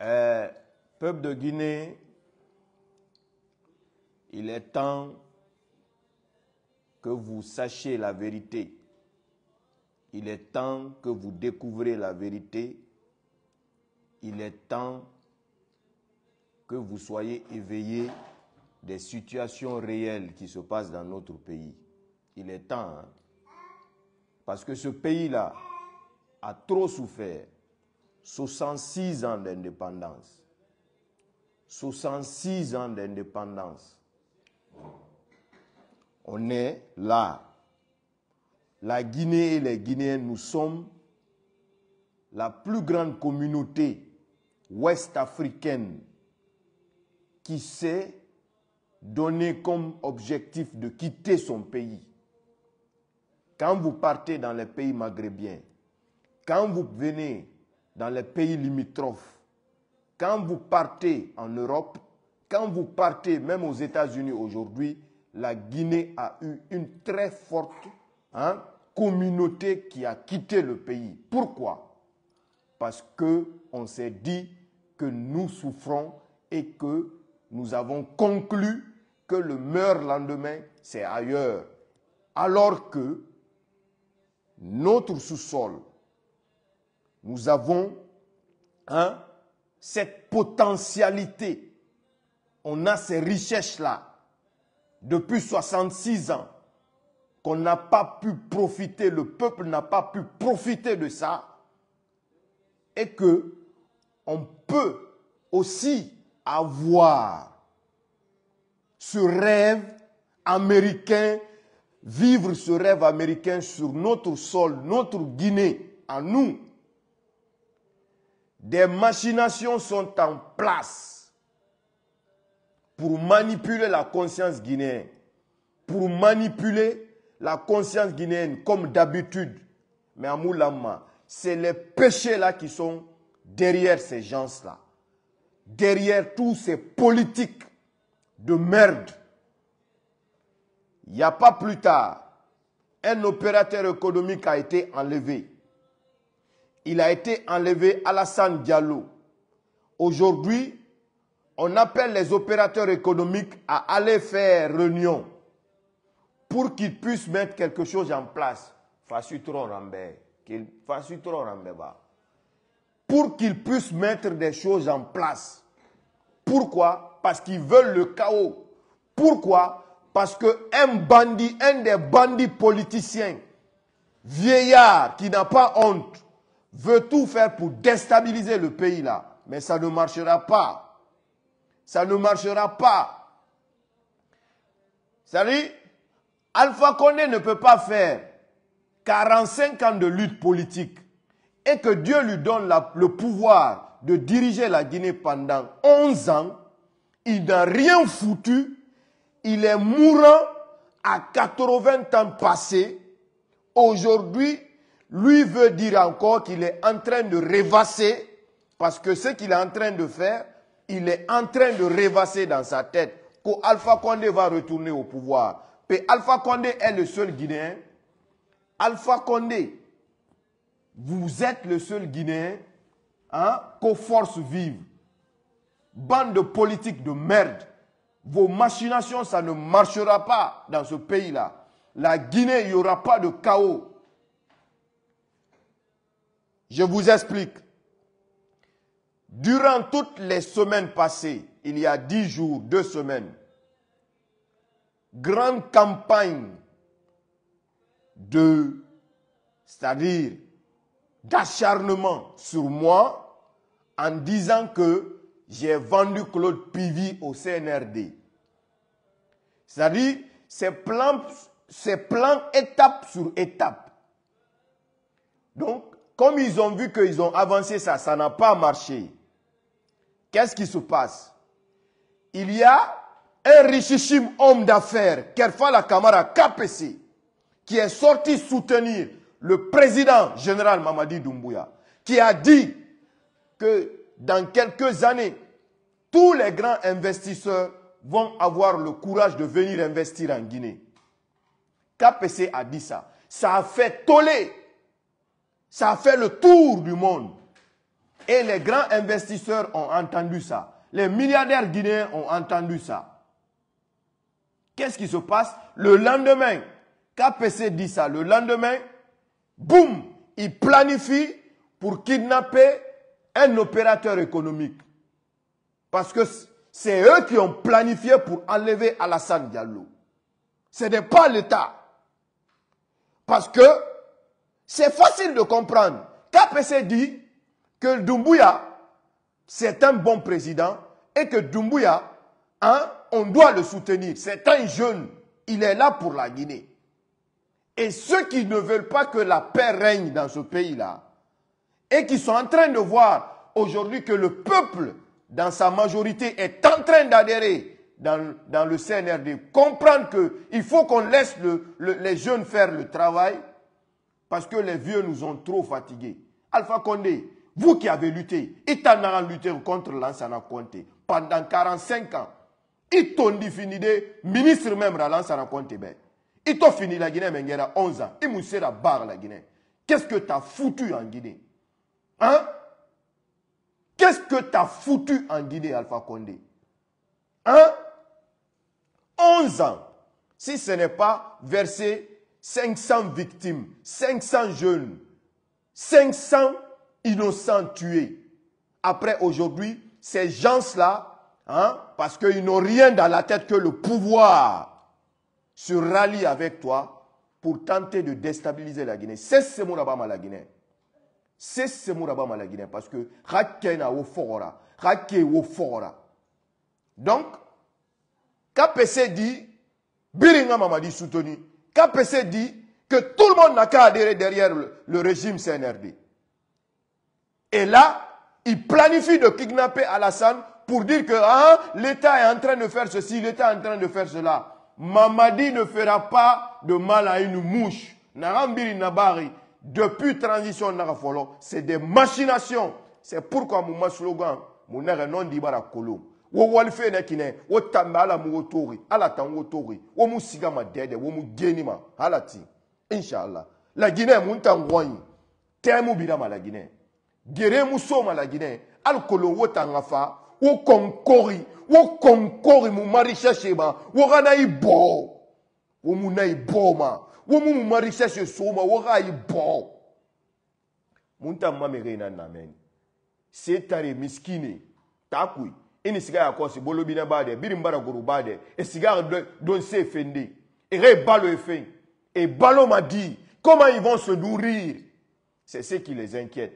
Euh, peuple de Guinée, il est temps que vous sachiez la vérité. Il est temps que vous découvrez la vérité. Il est temps que vous soyez éveillés des situations réelles qui se passent dans notre pays. Il est temps, hein. parce que ce pays-là a trop souffert. 66 ans d'indépendance. 66 ans d'indépendance. On est là. La Guinée et les Guinéens, nous sommes la plus grande communauté ouest africaine qui s'est donnée comme objectif de quitter son pays. Quand vous partez dans les pays maghrébiens, quand vous venez dans les pays limitrophes. Quand vous partez en Europe, quand vous partez même aux États-Unis aujourd'hui, la Guinée a eu une très forte hein, communauté qui a quitté le pays. Pourquoi Parce qu'on s'est dit que nous souffrons et que nous avons conclu que le meilleur lendemain, c'est ailleurs. Alors que notre sous-sol, nous avons hein, cette potentialité. On a ces richesses-là depuis 66 ans qu'on n'a pas pu profiter, le peuple n'a pas pu profiter de ça et que on peut aussi avoir ce rêve américain, vivre ce rêve américain sur notre sol, notre Guinée, à nous, des machinations sont en place pour manipuler la conscience guinéenne, pour manipuler la conscience guinéenne comme d'habitude. Mais à Lama, c'est les péchés là qui sont derrière ces gens-là, derrière tous ces politiques de merde. Il n'y a pas plus tard, un opérateur économique a été enlevé il a été enlevé à la Diallo. Aujourd'hui, on appelle les opérateurs économiques à aller faire réunion pour qu'ils puissent mettre quelque chose en place. Pour qu'ils puissent mettre des choses en place. Pourquoi Parce qu'ils veulent le chaos. Pourquoi Parce qu'un bandit, un des bandits politiciens, vieillard, qui n'a pas honte, veut tout faire pour déstabiliser le pays là. Mais ça ne marchera pas. Ça ne marchera pas. cest à Alpha Condé ne peut pas faire 45 ans de lutte politique et que Dieu lui donne le pouvoir de diriger la Guinée pendant 11 ans. Il n'a rien foutu. Il est mourant à 80 ans passés. Aujourd'hui, lui veut dire encore qu'il est en train de rêvasser, parce que ce qu'il est en train de faire, il est en train de rêvasser dans sa tête qu'Alpha Condé va retourner au pouvoir. Et Alpha Condé est le seul Guinéen. Alpha Condé, vous êtes le seul Guinéen hein, qu'aux forces vivent. Bande de politiques de merde. Vos machinations, ça ne marchera pas dans ce pays-là. La Guinée, il n'y aura pas de chaos. Je vous explique. Durant toutes les semaines passées, il y a dix jours, deux semaines, grande campagne de, c'est-à-dire d'acharnement sur moi en disant que j'ai vendu Claude Pivi au CNRD. C'est-à-dire, ces plans, ces plans étape sur étape. Donc, comme ils ont vu qu'ils ont avancé ça, ça n'a pas marché. Qu'est-ce qui se passe Il y a un richissime homme d'affaires, la Kamara KPC, qui est sorti soutenir le président général Mamadi Doumbouya, qui a dit que dans quelques années, tous les grands investisseurs vont avoir le courage de venir investir en Guinée. KPC a dit ça. Ça a fait toller ça a fait le tour du monde. Et les grands investisseurs ont entendu ça. Les milliardaires guinéens ont entendu ça. Qu'est-ce qui se passe Le lendemain, KPC dit ça. Le lendemain, boum, ils planifient pour kidnapper un opérateur économique. Parce que c'est eux qui ont planifié pour enlever Alassane Diallo. Ce n'est pas l'État. Parce que c'est facile de comprendre. KPC dit que Doumbouya, c'est un bon président et que Doumbouya, hein, on doit le soutenir. C'est un jeune. Il est là pour la Guinée. Et ceux qui ne veulent pas que la paix règne dans ce pays-là, et qui sont en train de voir aujourd'hui que le peuple, dans sa majorité, est en train d'adhérer dans, le CNRD, comprendre qu'il faut qu'on laisse les jeunes faire le travail, parce que les vieux nous ont trop fatigués. Alpha Condé, vous qui avez lutté, il t'en a lutté contre Lansana pendant 45 ans, ils t'ont fini ministre même à Lansana ben. Ils t'ont fini la Guinée, mais il y a 11 ans. Ils m'ont la barre la Guinée. Qu'est-ce que tu as foutu en Guinée Hein Qu'est-ce que tu as foutu en Guinée, Alpha Condé Hein 11 ans, si ce n'est pas versé... 500 victimes, 500 jeunes, 500 innocents tués. Après aujourd'hui, ces gens-là, hein, parce qu'ils n'ont rien dans la tête que le pouvoir, se rallie avec toi pour tenter de déstabiliser la Guinée. C'est ce Mourabama la Guinée. C'est ce Mourabama la Guinée. Parce que au fora. Donc, KPC dit, Biringa dit soutenu. KPC dit que tout le monde n'a qu'à adhérer derrière le, régime CNRD. Et là, il planifie de kidnapper Alassane pour dire que hein, l'État est en train de faire ceci, l'État est en train de faire cela. Mamadi ne fera pas de mal à une mouche. Narambiri Nabari, depuis transition Narafolo, c'est des machinations. C'est pourquoi mon slogan, mon nom d'Ibara Kolo. wo walife yɛnɛ kinɛ wo tambe ala mu wo tori ala tan wo tori wo mu siga ma dɛdɛ wo mu deni ma ala ti inshallah laginɛ mun tan gɔnyi tɛmu bira ma laginɛ gere mu so ma laginɛ ali kolon wo tan ka fa wo kɔn kori wo kɔn kori mu marisɛse ma wo ka na i bɔ wo mu na i bɔ ma wo mu mu marisɛse so ma wo ka i bɔ mun tan ma mi re na namɛni se tare miskine ta koyi et e e balo e m'a dit comment ils vont se nourrir c'est ce qui les inquiète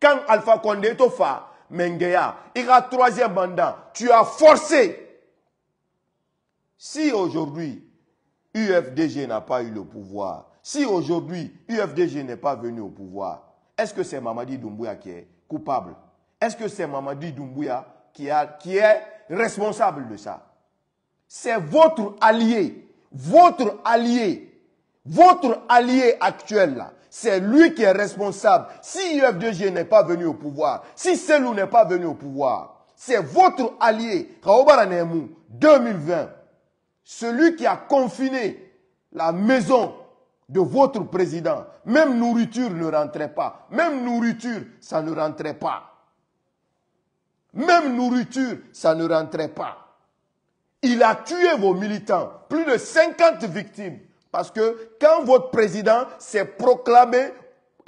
quand Alpha Condé Tofa Mengeya ira troisième mandat tu as forcé si aujourd'hui UFDG n'a pas eu le pouvoir si aujourd'hui UFDG n'est pas venu au pouvoir est-ce que c'est Mamadi Doumbouya qui est coupable est-ce que c'est Mamadi Doumbouya qui, est responsable de ça. C'est votre allié, votre allié, votre allié actuel là. C'est lui qui est responsable. Si UFDG n'est pas venu au pouvoir, si Selou n'est pas venu au pouvoir, c'est votre allié, 2020, celui qui a confiné la maison de votre président. Même nourriture ne rentrait pas. Même nourriture, ça ne rentrait pas. Même nourriture, ça ne rentrait pas. Il a tué vos militants, plus de 50 victimes. Parce que quand votre président s'est proclamé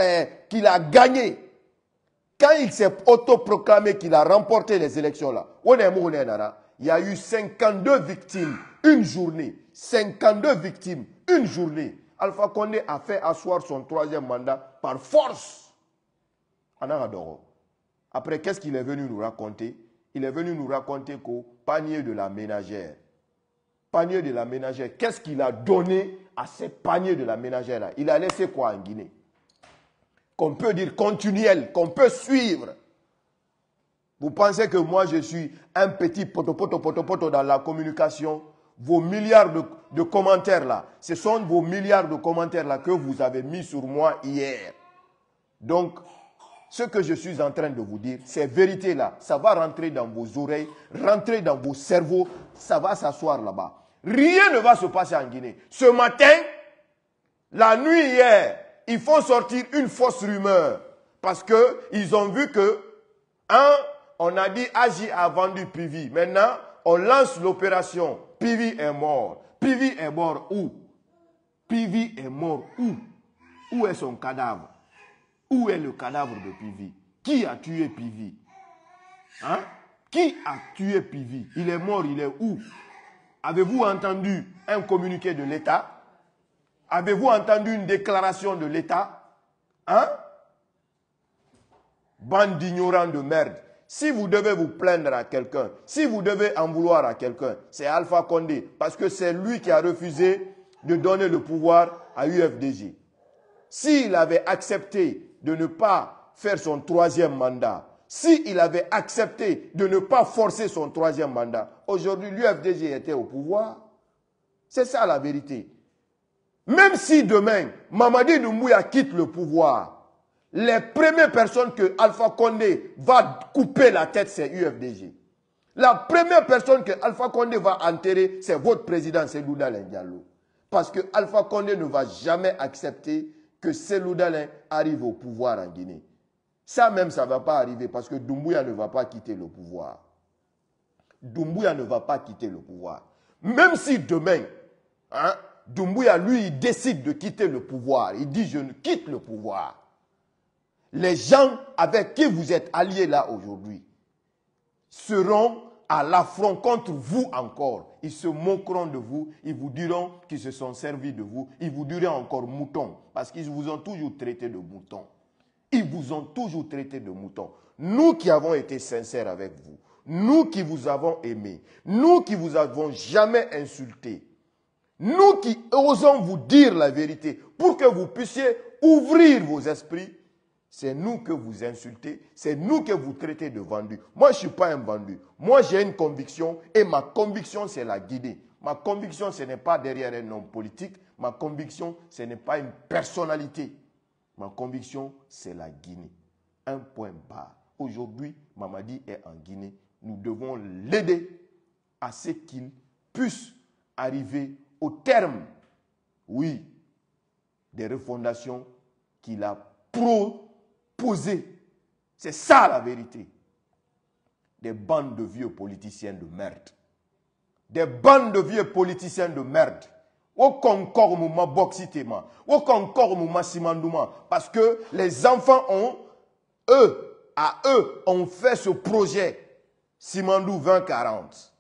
eh, qu'il a gagné, quand il s'est autoproclamé qu'il a remporté les élections-là, il y a eu 52 victimes une journée. 52 victimes une journée. Alpha Condé a fait asseoir son troisième mandat par force. Après, qu'est-ce qu'il est venu nous raconter Il est venu nous raconter qu'au panier de la ménagère, panier de la ménagère, qu'est-ce qu'il a donné à ces paniers de la ménagère-là Il a laissé quoi en Guinée Qu'on peut dire continuel, qu'on peut suivre. Vous pensez que moi, je suis un petit potopoto potopoto dans la communication Vos milliards de, de commentaires-là, ce sont vos milliards de commentaires-là que vous avez mis sur moi hier. Donc, ce que je suis en train de vous dire, ces vérités-là, ça va rentrer dans vos oreilles, rentrer dans vos cerveaux, ça va s'asseoir là-bas. Rien ne va se passer en Guinée. Ce matin, la nuit hier, ils font sortir une fausse rumeur parce qu'ils ont vu que, un, on a dit Agi a vendu Pivi. Maintenant, on lance l'opération. Pivi est mort. Pivi est mort où Pivi est mort où Où est son cadavre où est le cadavre de Pivi Qui a tué Pivi Hein Qui a tué Pivi Il est mort, il est où Avez-vous entendu un communiqué de l'État Avez-vous entendu une déclaration de l'État Hein Bande d'ignorants de merde. Si vous devez vous plaindre à quelqu'un, si vous devez en vouloir à quelqu'un, c'est Alpha Condé, parce que c'est lui qui a refusé de donner le pouvoir à UFDG. S'il avait accepté de ne pas faire son troisième mandat, s'il avait accepté de ne pas forcer son troisième mandat, aujourd'hui l'UFDG était au pouvoir. C'est ça la vérité. Même si demain, Mamadi Doumbouya quitte le pouvoir, les premières personnes que Alpha Condé va couper la tête, c'est l'UFDG. La première personne que Alpha Condé va enterrer, c'est votre président, c'est Lula Parce que Alpha Condé ne va jamais accepter que Selou arrive au pouvoir en Guinée. Ça même, ça ne va pas arriver parce que Doumbouya ne va pas quitter le pouvoir. Doumbouya ne va pas quitter le pouvoir. Même si demain, hein, Doumbouya, lui, il décide de quitter le pouvoir. Il dit, je ne quitte le pouvoir. Les gens avec qui vous êtes alliés là aujourd'hui seront à l'affront contre vous encore. Ils se moqueront de vous, ils vous diront qu'ils se sont servis de vous, ils vous diront encore moutons, parce qu'ils vous ont toujours traité de mouton. Ils vous ont toujours traité de mouton. Nous qui avons été sincères avec vous, nous qui vous avons aimé, nous qui vous avons jamais insulté, nous qui osons vous dire la vérité pour que vous puissiez ouvrir vos esprits c'est nous que vous insultez, c'est nous que vous traitez de vendus. Moi, je ne suis pas un vendu. Moi, j'ai une conviction et ma conviction, c'est la Guinée. Ma conviction, ce n'est pas derrière un homme politique. Ma conviction, ce n'est pas une personnalité. Ma conviction, c'est la Guinée. Un point bas. Aujourd'hui, Mamadi est en Guinée. Nous devons l'aider à ce qu'il puisse arriver au terme, oui, des refondations qu'il a pro Poser. C'est ça la vérité. Des bandes de vieux politiciens de merde. Des bandes de vieux politiciens de merde. Au concord mouma boxitema, au concord parce que les enfants ont, eux, à eux, ont fait ce projet Simandou 2040.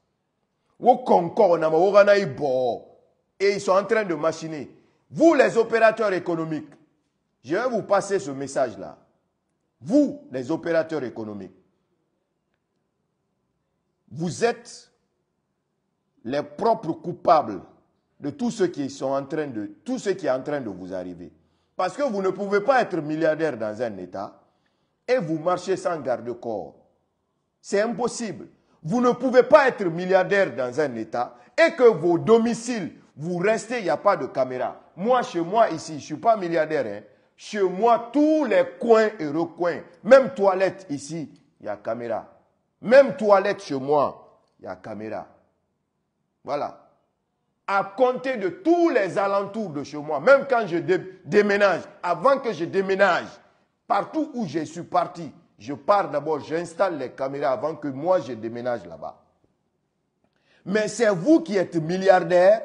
Au concord et ils sont en train de machiner. Vous les opérateurs économiques, je vais vous passer ce message là vous, les opérateurs économiques, vous êtes les propres coupables de tout ce qui en train de tout ce qui est en train de vous arriver. Parce que vous ne pouvez pas être milliardaire dans un État et vous marchez sans garde-corps. C'est impossible. Vous ne pouvez pas être milliardaire dans un État et que vos domiciles, vous restez, il n'y a pas de caméra. Moi, chez moi, ici, je ne suis pas milliardaire, hein, chez moi, tous les coins et recoins, même toilette ici, il y a caméra. Même toilette chez moi, il y a caméra. Voilà. À compter de tous les alentours de chez moi, même quand je déménage, avant que je déménage, partout où je suis parti, je pars d'abord, j'installe les caméras avant que moi je déménage là-bas. Mais c'est vous qui êtes milliardaire,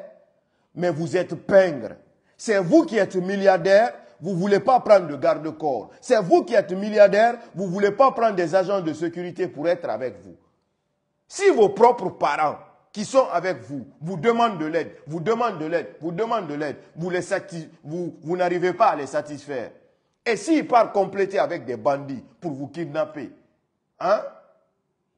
mais vous êtes pingre. C'est vous qui êtes milliardaire, vous ne voulez pas prendre de garde-corps. C'est vous qui êtes milliardaire, vous ne voulez pas prendre des agents de sécurité pour être avec vous. Si vos propres parents qui sont avec vous vous demandent de l'aide, vous demandent de l'aide, vous demandent de l'aide, vous, les vous, vous n'arrivez pas à les satisfaire. Et s'ils partent compléter avec des bandits pour vous kidnapper, hein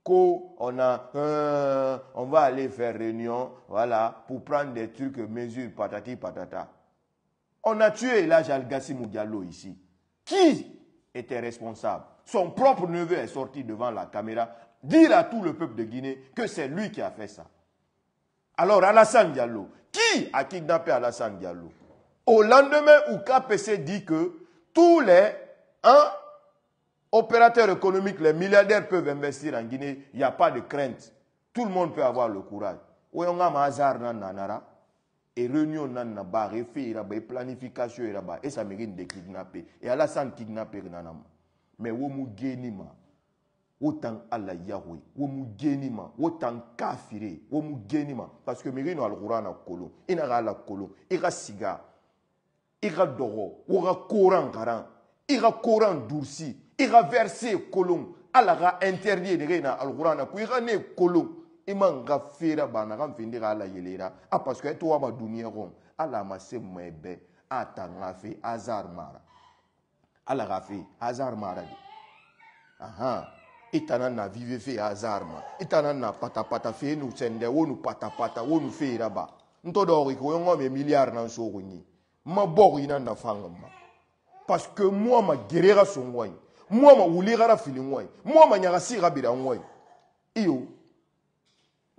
qu'on a euh, on va aller faire réunion, voilà, pour prendre des trucs, mesures, patati, patata. On a tué l'âge al Diallo ici. Qui était responsable Son propre neveu est sorti devant la caméra dire à tout le peuple de Guinée que c'est lui qui a fait ça. Alors Alassane Diallo, qui a kidnappé Alassane Diallo Au lendemain où KPC dit que tous les hein, opérateurs économiques, les milliardaires peuvent investir en Guinée, il n'y a pas de crainte. Tout le monde peut avoir le courage. hasard Mazar Nanara et réunion nana ba refait ba planification ba et ça mérite de kidnapper et ala san kidnapper nanam mais wo mu genima autant ala Yahweh wo mu genima autant kafire wo mu genima parce que mérino al Quran akolo ina ala kolo ira siga ira doro ira courant garan ira Coran durci ira verser ala ga interdit de rena al Quran ku ira ne i man ka feera bana ka mfindi ka ala yelera aparseke ah, ye towa maduniyɛkɔ ala a ma se mɛ bɛɛ a ta ka fe azar mara ala ka fe azar mara de ahan i tana na vive fe azar ma i tana na patapata fe nu sɛndɛ wonu patapata wonu feera ba ntɔ dɔɔki ko yɔngɔ mɛ miliyari nan sogo nyi ma bɔɔki ina nafa ŋa ma parseke mua ma gere ka songɔ ye mua ma wuli kara fili ŋɔ ye mua ma ɲagasi ka bira ŋɔ ye iyo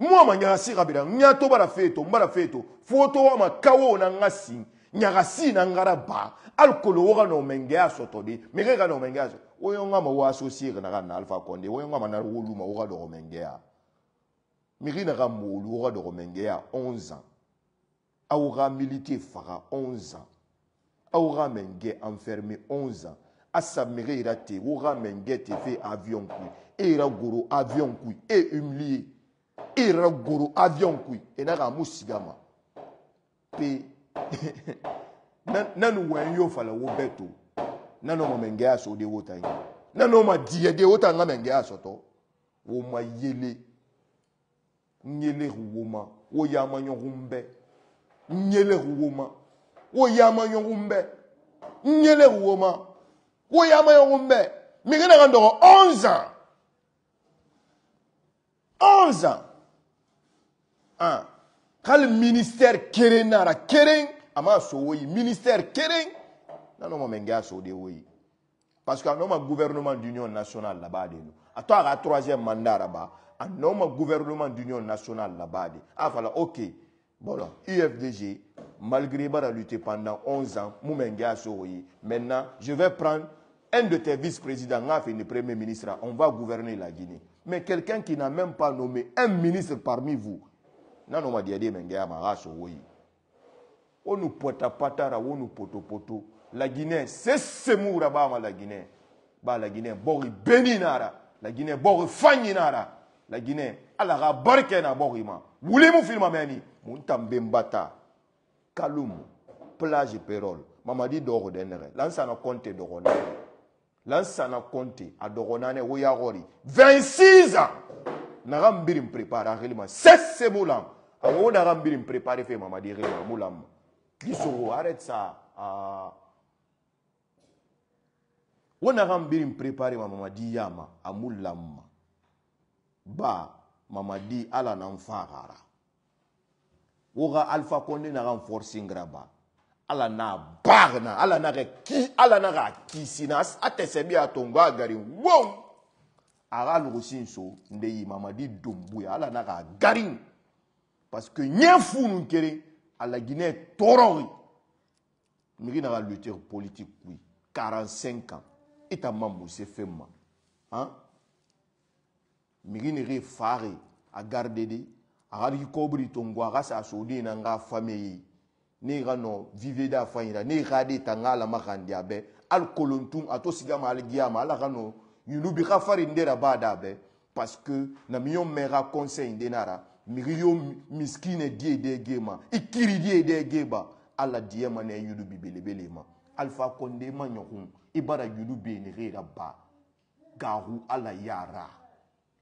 mwama nyagasi kabila nya tobala feto mbala feto foto wama kawo na ngasi nyagasi na ngara ba alkolo woga na omenge sotodi, tobi mikeka na omenge aso oyo ngama wo associer na kana alfa konde oyo ngama na woluma woga do omenge ya miri na ka mulu woga do omenge ya 11 ans awoga militaire fara 11 ans awoga menge enfermé 11 ans asa miri ira e te woga menge te fe avion kui e ira goro avion kui e humilié. e yɛrɛ goro avion koyi e na ka mu siga ma pe nanu wɛn y'o fala wo bɛɛ to nanu ma mɛ n gɛya so de wo ta nanu ma diɲɛ de wo ta n ka mɛ wo ma yele n yele wo ma wo yaama ɲɔgɔn bɛɛ n yele wo ma wo yaama ɲɔgɔn bɛɛ n yele wo ma wo yaama ɲɔgɔn bɛɛ mi kana ka n 11 ans 11 ans ah le ministère Kerenara keren a ma ministère keren non non, menge a so de parce que a un gouvernement d'union nationale Là-bas, no a un a troisième mandat là a un gouvernement d'union nationale Là-bas, de ah voilà, ok là UFDG, malgré a lutté pendant 11 ans, Moumenga Soye. Maintenant, je vais prendre un de tes vice-présidents, de premier ministre, on va gouverner la Guinée. Mais quelqu'un qui n'a même pas nommé un ministre parmi vous, nano madiademe ngeama raso woyi onu pota patara wonu potopoto la guinée sesemura bama la guinée ba la guinée bori beni nara la guinée bori fanyi nara la guinée ala ga barke na bori ma wule mu filma memi mun tambe mbata kalumu plage perol mamadi dogo denere lansana konte dogo nare lansana konte a dogo nane wo yagori 26 ans naga mbiri mprepararelima sesemulam bango naka mbiri mprépare fe mama dere na molamba lisongo arrête ça wo ah. naka mbiri mprépare ma mamadi yama amulamba ba mamadi ala na mfagara wo ka alpha konde naka mforcingra ba ala na bagna ala naka ki ala naka kisina atesɛbi atongo agari wow aga logosi nso nde yi mamadi dombuya ala naka agarin parce que ɲɛ fu nu keren a laginɛ tɔɔrɔ migi na ka luteur politique kui 45 ans i ta ma muse fɛn ma han migi ni ge faare a garde de a ka ki kɔbiri tongo a ka sa soden na n ka famille ye ne ka nɔ vive da fa yira ne ka de ta n ka lama kan di a bɛ hali kolontun a to siga ma hali giya ma ala ka nɔ yunu bi ka fari n dera ba da bɛ parce que na miyɔn mɛn ka conseil n denara miriyo miskine die de gema ikiri die de geba ala die ma ne yudu bibelebele ma alfa konde ma nyokun ibara yudu be ne rera ba gahu ala yara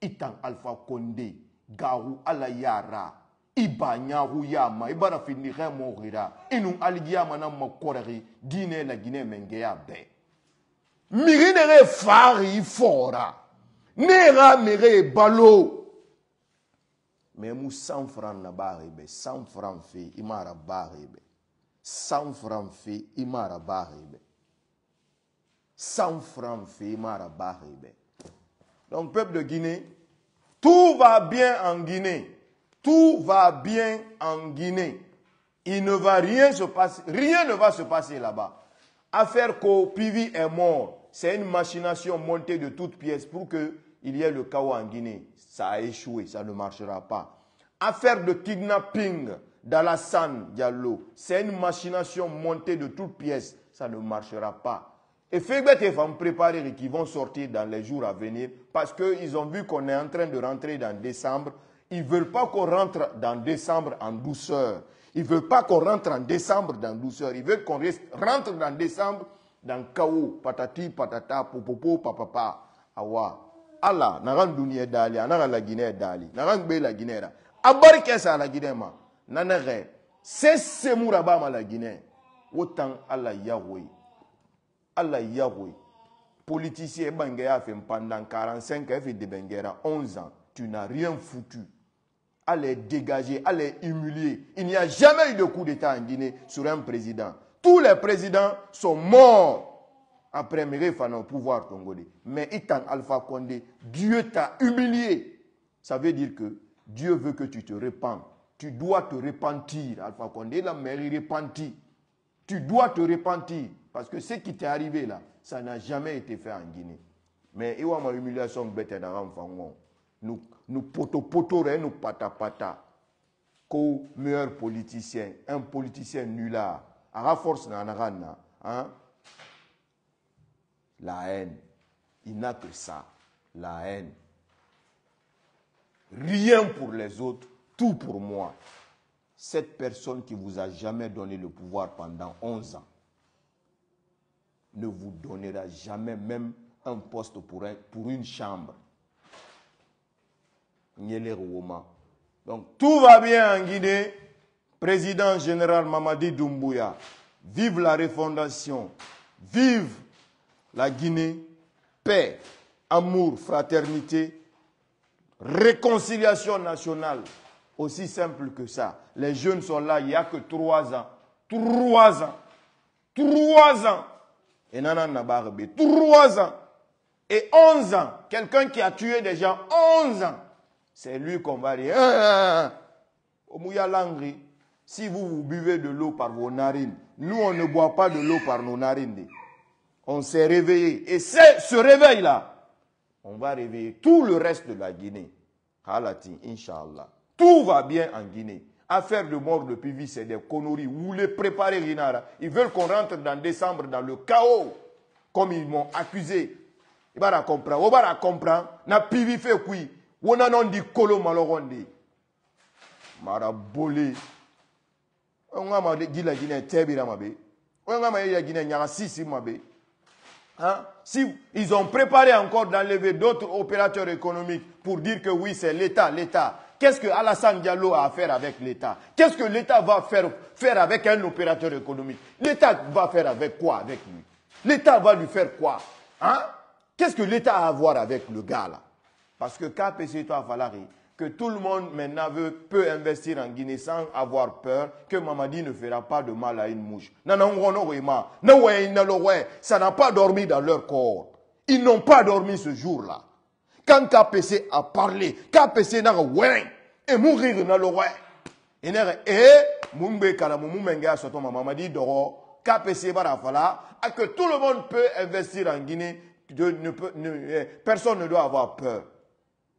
itan alfa konde gahu ala yara iba nyahu yama ibara fini remo rira inu aligiyama na makorari dine la gine ya be miri ne re fari fora ne ra mere balo Mais nous san fran na baare eh bɛ ben, san fran il m'a mara baare eh ben. francs, san fran francs, il m'a donc peuple de Guinée tout va bien en Guinée tout va bien en Guinée il ne va rien se passer rien ne va se passer là-bas affaire Pivi est mort c'est une machination montée de toutes pièces pour que il y a le chaos en Guinée. Ça a échoué, ça ne marchera pas. Affaire de kidnapping d'Alassane Diallo. C'est une machination montée de toutes pièces. Ça ne marchera pas. Et Fegbet et Femme préparer et qui vont sortir dans les jours à venir parce qu'ils ont vu qu'on est en train de rentrer dans décembre. Ils ne veulent pas qu'on rentre dans décembre en douceur. Ils ne veulent pas qu'on rentre en décembre dans douceur. Ils veulent qu'on rentre dans décembre dans chaos. Patati, patata, popopo, papapa. Awa. Allah, nagan duniya dali la guinée dali nagan la Guinée. ra abari la guinée, ma na se c'est ba ma la Allah tan ala Allah ala politicien e fait pendant 45 ans e de 11 ans tu n'as rien foutu Allez dégager, allez humilier, Il n'y a jamais eu de coup d'État en Guinée sur un président. Tous les présidents sont morts après Fana au pouvoir congolais. Mais Itan Alpha Condé, Dieu t'a humilié. Ça veut dire que Dieu veut que tu te répandes. Tu dois te repentir. Alpha Condé, la est repentit. Tu dois te repentir. Parce que ce qui t'est arrivé là, ça n'a jamais été fait en Guinée. Mais il y a une humiliation bête Nous, nous re, nous pata, Qu'au meilleur politicien, un politicien nul à a force, hein? la haine. Il n'a que ça, la haine. Rien pour les autres, tout pour moi. Cette personne qui vous a jamais donné le pouvoir pendant 11 ans ne vous donnera jamais même un poste pour, un, pour une chambre. Donc tout va bien en Guinée. Président général Mamadi Doumbouya, vive la refondation, vive la Guinée, paix, amour, fraternité, réconciliation nationale. Aussi simple que ça. Les jeunes sont là, il n'y a que trois ans. Trois ans. Trois ans. Et nanana Trois ans. Et onze ans. Quelqu'un qui a tué des gens, onze ans. C'est lui qu'on va dire. Hein, hein, hein. Omuya Langri, si vous, vous buvez de l'eau par vos narines, nous on ne boit pas de l'eau par nos narines on s'est réveillé. Et c'est ce réveil-là, on va réveiller tout le reste de la Guinée. Halati, Inch'Allah. Tout va bien en Guinée. Affaire de mort de Pivi, c'est des conneries. Vous les préparez, Rinara. Ils veulent qu'on rentre dans décembre dans le chaos, comme ils m'ont accusé. Il va comprendre. Il va comprendre. Na PV fait quoi? On a non dit Kolo Maloronde. Marabolé. On a dit la Guinée, Tébira Mabé. On a dit la Guinée, Nyassisi Mabé. Hein? Si ils ont préparé encore d'enlever d'autres opérateurs économiques pour dire que oui, c'est l'État, l'État. Qu'est-ce que Alassane Diallo a à faire avec l'État Qu'est-ce que l'État va faire, avec un opérateur économique L'État va faire avec quoi avec lui L'État va lui faire quoi hein? Qu'est-ce que l'État a à voir avec le gars là Parce que KPC, toi, Valari, que tout le monde maintenant peut investir en Guinée sans avoir peur que Mamadi ne fera pas de mal à une mouche. Ça n'a pas dormi dans leur corps. Ils n'ont pas dormi ce jour-là. Quand KPC a parlé, KPC n'a rien. Et mourir dans le roi. Et eh, Mamadi Doro, KPC que tout le monde peut investir en Guinée. Eh, personne ne doit avoir peur.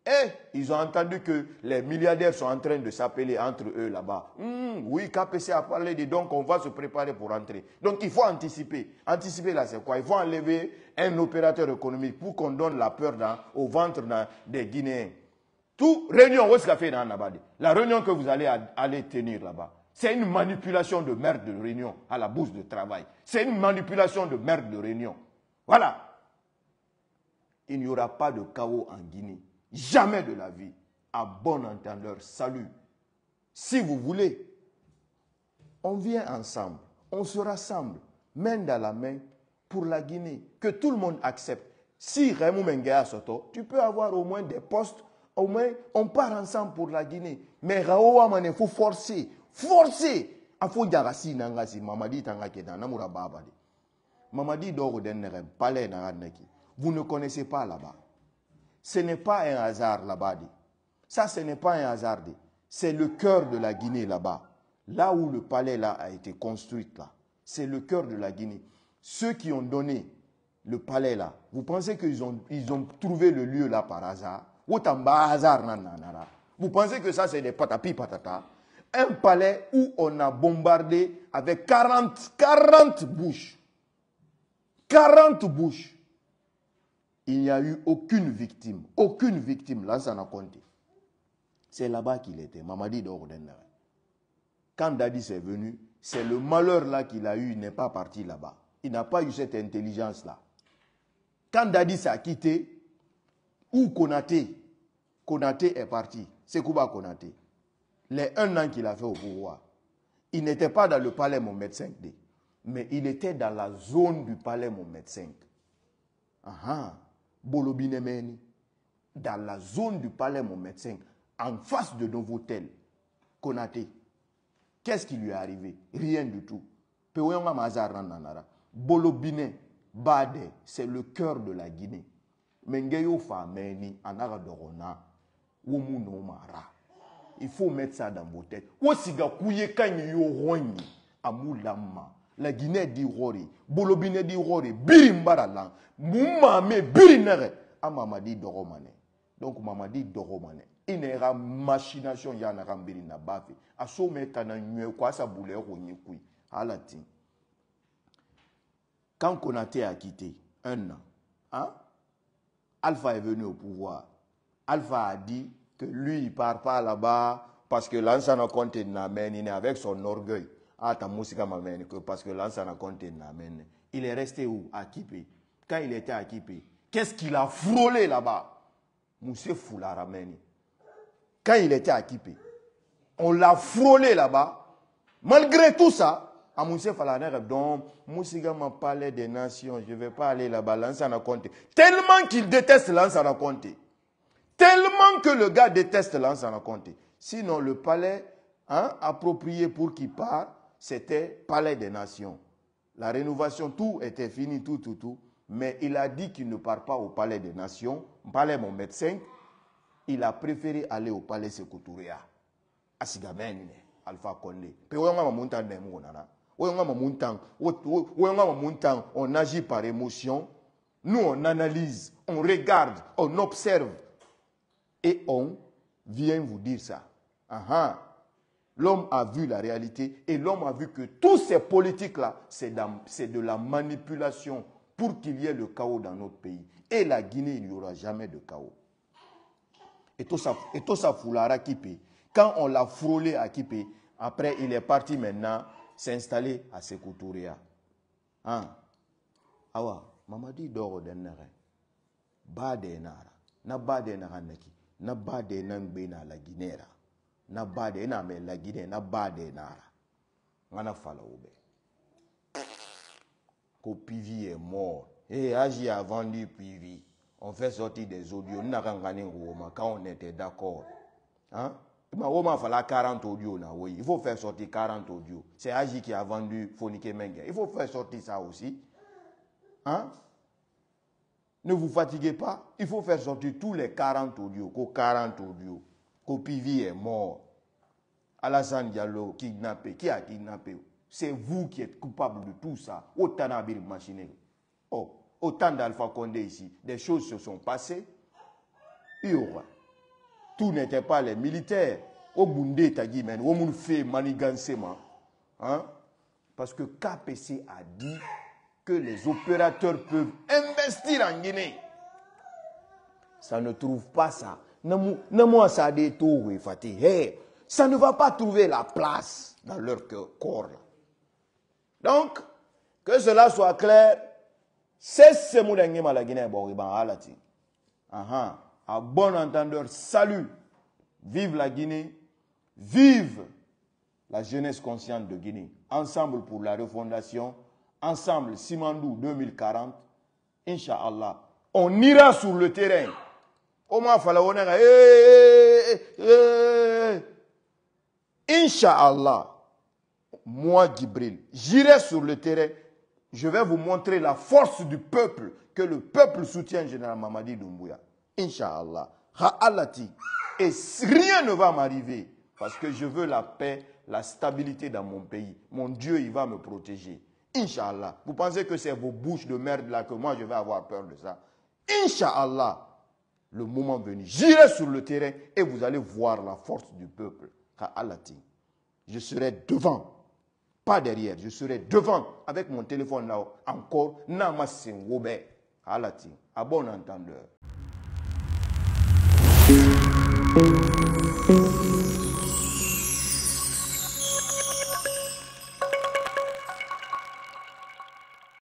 Et eh, ils ont entendu que les milliardaires sont en train de s'appeler entre eux là-bas. Hmm, oui, KPC a parlé de donc on va se préparer pour entrer. Donc il faut anticiper. Anticiper là, c'est quoi Il faut enlever un opérateur économique pour qu'on donne la peur au ventre des Guinéens. Tout réunion, où est-ce qu'a fait dans Nabadi La réunion que vous allez aller tenir là-bas, c'est une manipulation de merde de réunion à la bourse de travail. C'est une manipulation de merde de réunion. Voilà. Il n'y aura pas de chaos en Guinée. Jamais de la vie. À bon entendeur, salut. Si vous voulez, on vient ensemble, on se rassemble, main dans la main, pour la Guinée, que tout le monde accepte. Si Raymond Mengea Soto, tu peux avoir au moins des postes, au moins on part ensemble pour la Guinée. Mais Raoua il faut forcer, forcer. mamadi Mamadi palais Vous ne connaissez pas là-bas. Ce n'est pas un hasard là-bas, Ça, ce n'est pas un hasard, C'est le cœur de la Guinée là-bas. Là où le palais là a été construit là. C'est le cœur de la Guinée. Ceux qui ont donné le palais là, vous pensez qu'ils ont, ils ont trouvé le lieu là par hasard Vous pensez que ça c'est des patapi patata Un palais où on a bombardé avec 40, 40 bouches. 40 bouches il n'y a eu aucune victime. Aucune victime. Là, ça n'a compté. C'est là-bas qu'il était, Mamadi d'Ordenne. Quand Dadi s'est venu, c'est le malheur là qu'il a eu, il n'est pas parti là-bas. Il n'a pas eu cette intelligence-là. Quand Dadi s'est quitté, où Konaté Konate est parti. C'est Kuba Konaté. Les un an qu'il a fait au pouvoir, il n'était pas dans le palais Mohamed d, mais il était dans la zone du palais mon médecin. Ah Bolobine Meni, dans la zone du palais mon médecin, en face de Novotel, Konaté, qu'est-ce qui lui est arrivé Rien du tout. Peoyonga Mazaran Nanara. Bolobine, Bade, c'est le cœur de la Guinée. Mengeyo Fameni, Anara Dorona, Womuno Mara. Il faut mettre ça dans vos têtes. Osigakouye Kanyo amou lama la di dit bolobine di dit Rory. mbara Moumame mumame biri nere amamadi ah, Doromane. donc mamadi Il n'y a pas machination y'a na ah, ah, a nbiri na Il n'y a so mɛ tana ɲɛ ko asa bulɛ quand Konaté a quitté un an hein, Alpha est venu au pouvoir Alpha a dit que lui il part pas là-bas parce que l'ancien compte n'amène avec son orgueil ah, m'amène, parce que l'ancien compte n'amène. Il est resté où À Kipé. Quand il était à Kipé, qu'est-ce qu'il a frôlé là-bas Monsieur Foulard ramène. Quand il était à Kipé, on l'a frôlé là-bas. Malgré tout ça, à Monsieur Falaner, donc, Moussiga m'a parlé des nations, je ne vais pas aller là-bas, l'ancien compte. Tellement qu'il déteste l'ancien compté. Tellement que le gars déteste l'ancien compté. Sinon, le palais hein, approprié pour qu'il part, c'était palais des nations. La rénovation, tout était fini, tout, tout, tout. Mais il a dit qu'il ne part pas au palais des nations, palais mon médecin. Il a préféré aller au palais À Alpha Condé. On agit par émotion. Nous, on analyse, on regarde, on observe. Et on vient vous dire ça. L'homme a vu la réalité et l'homme a vu que tous ces politiques-là, c'est de la manipulation pour qu'il y ait le chaos dans notre pays. Et la Guinée, il n'y aura jamais de chaos. Et tout ça, et tout ça Quand on l'a frôlé à Kipé, après, il est parti maintenant s'installer à Sekoutouria. Hein? Awa, mamadi doro denere. Ba Na ba Na la Guinée na bade ina mai lagine na bade nara ngana fala Guinée. ko PV est mort et aji a vendu PV on fait sortir des audios na quand on était d'accord hein ma Roma fala 40 audios oui il faut faire sortir 40 audios c'est Aji qui a vendu Fonike Mengue il faut faire sortir ça aussi hein ne vous fatiguez pas il faut faire sortir tous les 40 audios 40 audios Kopivi est mort. Alassane Diallo kidnappé. Qui a kidnappé C'est vous qui êtes coupable de tout ça. Autant Oh, autant d'Alpha Condé ici. Des choses se sont passées. Tout n'était pas les militaires. Au Bundé, t'as Manigansema. Hein? Parce que KPC a dit que les opérateurs peuvent investir en Guinée. Ça ne trouve pas ça ça ne va pas trouver la place dans leur corps. Donc, que cela soit clair, c'est ce que bon alati. à bon entendeur, salut. Vive la Guinée, vive la jeunesse consciente de Guinée. Ensemble pour la refondation, ensemble Simandou 2040. Inch'Allah, on ira sur le terrain uma eh, eh, eh, Inch'Allah, moi, Gibril, j'irai sur le terrain, je vais vous montrer la force du peuple, que le peuple soutient général Mamadi Doumbouya. Inch'Allah. Et rien ne va m'arriver, parce que je veux la paix, la stabilité dans mon pays. Mon Dieu, il va me protéger. Inch'Allah. Vous pensez que c'est vos bouches de merde là que moi je vais avoir peur de ça Inch'Allah le moment venu. J'irai sur le terrain et vous allez voir la force du peuple. Je serai devant, pas derrière. Je serai devant avec mon téléphone là encore. Namasin Robert. À bon entendeur.